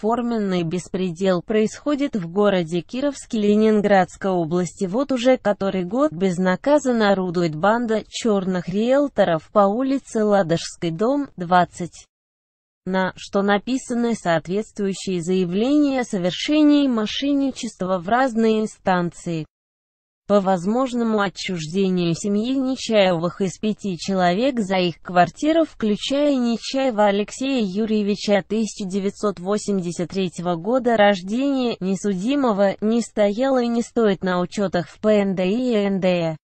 Форменный беспредел происходит в городе Кировске Ленинградской области. Вот уже который год безнаказанно орудует банда черных риэлторов по улице Ладожской, дом 20 на что написаны соответствующие заявления о совершении мошенничества в разные инстанции по возможному отчуждению семьи Нечаевых из пяти человек за их квартиру, включая Нечаева Алексея Юрьевича 1983 года рождения, несудимого, не стояло и не стоит на учетах в ПНДИ и НДЭ.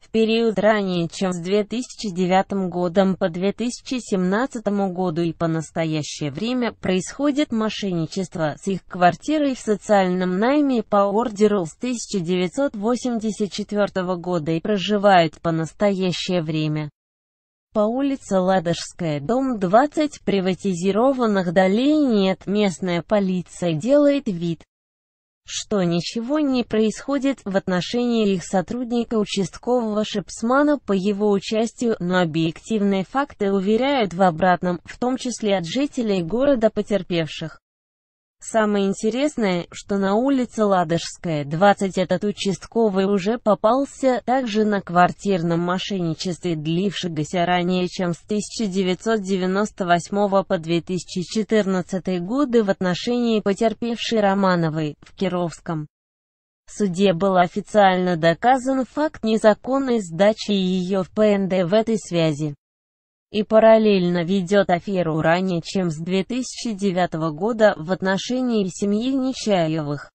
В период ранее чем с 2009 годом по 2017 году и по настоящее время происходит мошенничество с их квартирой в социальном найме по ордеру с 1984 года и проживают по настоящее время по улице Ладожская, дом 20, приватизированных долей нет, местная полиция делает вид, что ничего не происходит в отношении их сотрудника участкового Шипсмана по его участию, но объективные факты уверяют в обратном, в том числе от жителей города потерпевших. Самое интересное, что на улице Ладожская, 20 этот участковый уже попался также на квартирном мошенничестве, длившегося ранее чем с 1998 по 2014 годы в отношении потерпевшей Романовой в Кировском. В суде был официально доказан факт незаконной сдачи ее в ПНД в этой связи и параллельно ведет аферу ранее чем с 2009 года в отношении семьи Нечаевых.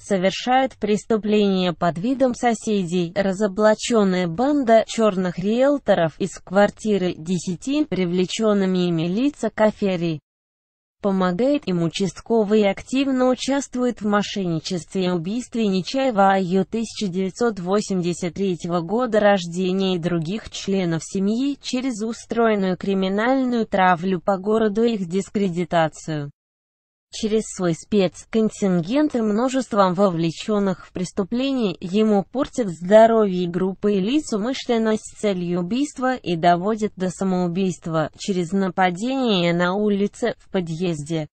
Совершает преступления под видом соседей, разоблаченная банда черных риэлторов из квартиры 10, привлеченными ими лица к афере. Помогает им участковый и активно участвует в мошенничестве и убийстве Нечаева Аю 1983 года рождения и других членов семьи через устроенную криминальную травлю по городу и их дискредитацию через свой спецконтингент и множеством вовлеченных в преступление ему портит здоровье группы лиц умышленно с целью убийства и доводит до самоубийства через нападение на улице, в подъезде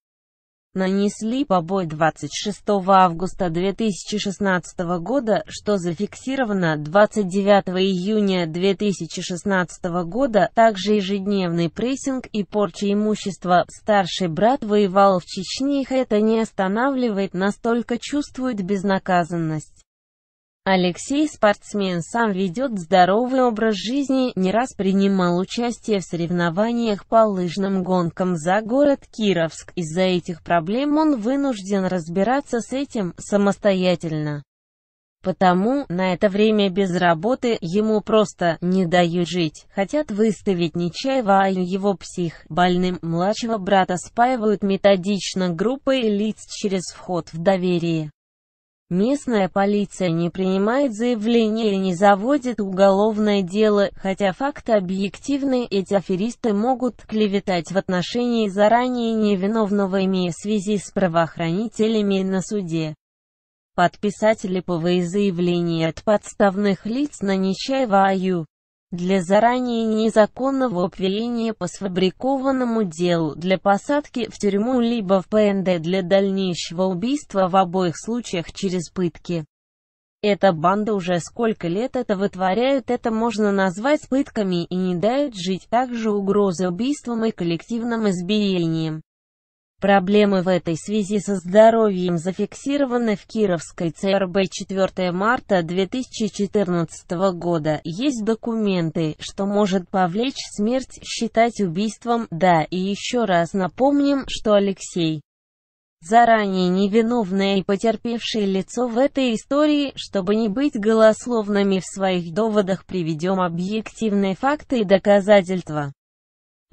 нанесли побой 26 августа 2016 года, что зафиксировано 29 июня 2016 года, также ежедневный прессинг и порча имущества. Старший брат воевал в Чечне, их это не останавливает, настолько чувствует безнаказанность. Алексей спортсмен сам ведет здоровый образ жизни, не раз принимал участие в соревнованиях по лыжным гонкам за город Кировск. Из-за этих проблем он вынужден разбираться с этим самостоятельно. Потому на это время без работы ему просто не дают жить. Хотят выставить Нечаева, а его псих больным младшего брата спаивают методично группой лиц через вход в доверие. Местная полиция не принимает заявление и не заводит уголовное дело, хотя факты объективны, эти аферисты могут клеветать в отношении заранее невиновного имея связи с правоохранителями на суде. Подписать липовые заявления от подставных лиц на Нечаева АЮ для заранее незаконного опьянения по сфабрикованному делу, для посадки в тюрьму либо в ПНД для дальнейшего убийства в обоих случаях через пытки. Эта банда уже сколько лет это вытворяют, это можно назвать пытками и не дают жить, также угрозы убийством и коллективным избиением. Проблемы в этой связи со здоровьем зафиксированы в Кировской ЦРБ 4 марта 2014 года. Есть документы, что может повлечь смерть, считать убийством, да, и еще раз напомним, что Алексей заранее невиновное и потерпевшее лицо в этой истории, чтобы не быть голословными в своих доводах приведем объективные факты и доказательства.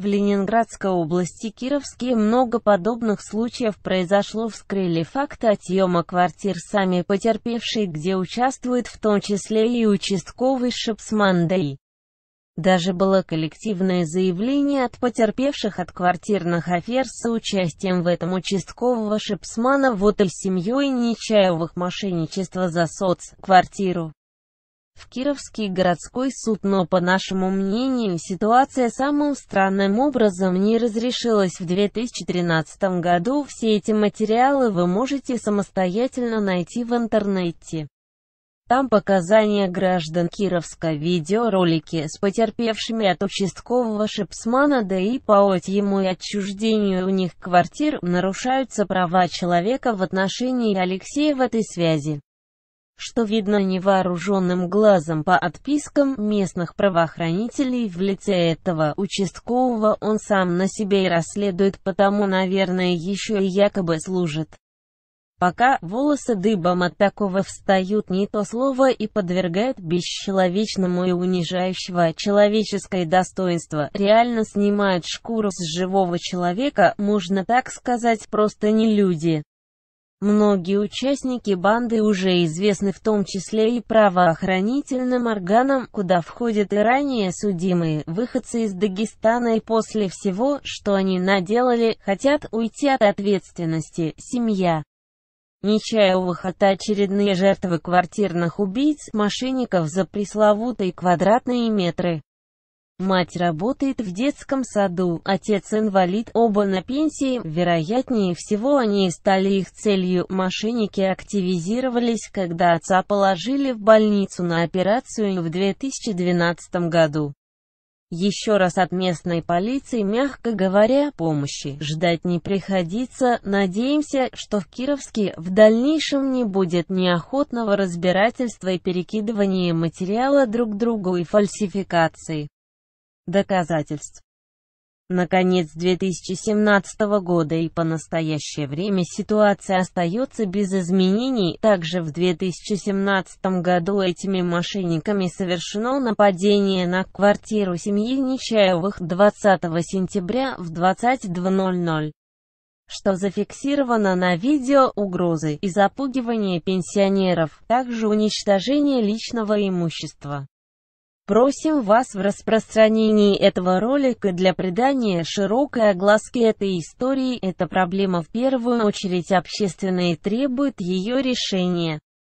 В Ленинградской области Кировске много подобных случаев произошло вскрыли факты отъема квартир сами потерпевшие, где участвует в том числе и участковый Шепсмандей. Даже было коллективное заявление от потерпевших от квартирных афер с участием в этом участкового шипсмана вот и семьей Нечаевых мошенничества за соц. квартиру в Кировский городской суд, но, по нашему мнению, ситуация самым странным образом не разрешилась в 2013 году. Все эти материалы вы можете самостоятельно найти в интернете. Там показания граждан Кировска, видеоролики с потерпевшими от участкового шепсмана, да и по ему и отчуждению у них квартир, нарушаются права человека в отношении Алексея в этой связи что видно невооруженным глазом по отпискам местных правоохранителей в лице этого участкового он сам на себе и расследует, потому, наверное, еще и якобы служит. Пока волосы дыбом от такого встают не то слово и подвергают бесчеловечному и унижающего человеческое достоинство, реально снимают шкуру с живого человека, можно так сказать, просто не люди. Многие участники банды уже известны в том числе и правоохранительным органам, куда входят и ранее судимые, выходцы из Дагестана и после всего, что они наделали, хотят уйти от ответственности, семья. Нечаевых это очередные жертвы квартирных убийц, мошенников за пресловутые квадратные метры. Мать работает в детском саду, отец инвалид, оба на пенсии, вероятнее всего они стали их целью. Мошенники активизировались, когда отца положили в больницу на операцию в 2012 году. Еще раз от местной полиции, мягко говоря, помощи ждать не приходится, надеемся, что в Кировске в дальнейшем не будет неохотного разбирательства и перекидывания материала друг другу и фальсификации доказательств. Наконец 2017 года и по настоящее время ситуация остается без изменений. Также в 2017 году этими мошенниками совершено нападение на квартиру семьи Нечаевых 20 сентября в 22.00 что зафиксировано на видео, угрозы и запугивание пенсионеров, также уничтожение личного имущества. Просим вас в распространении этого ролика для придания широкой огласки этой истории. Эта проблема в первую очередь общественная и требует ее решения.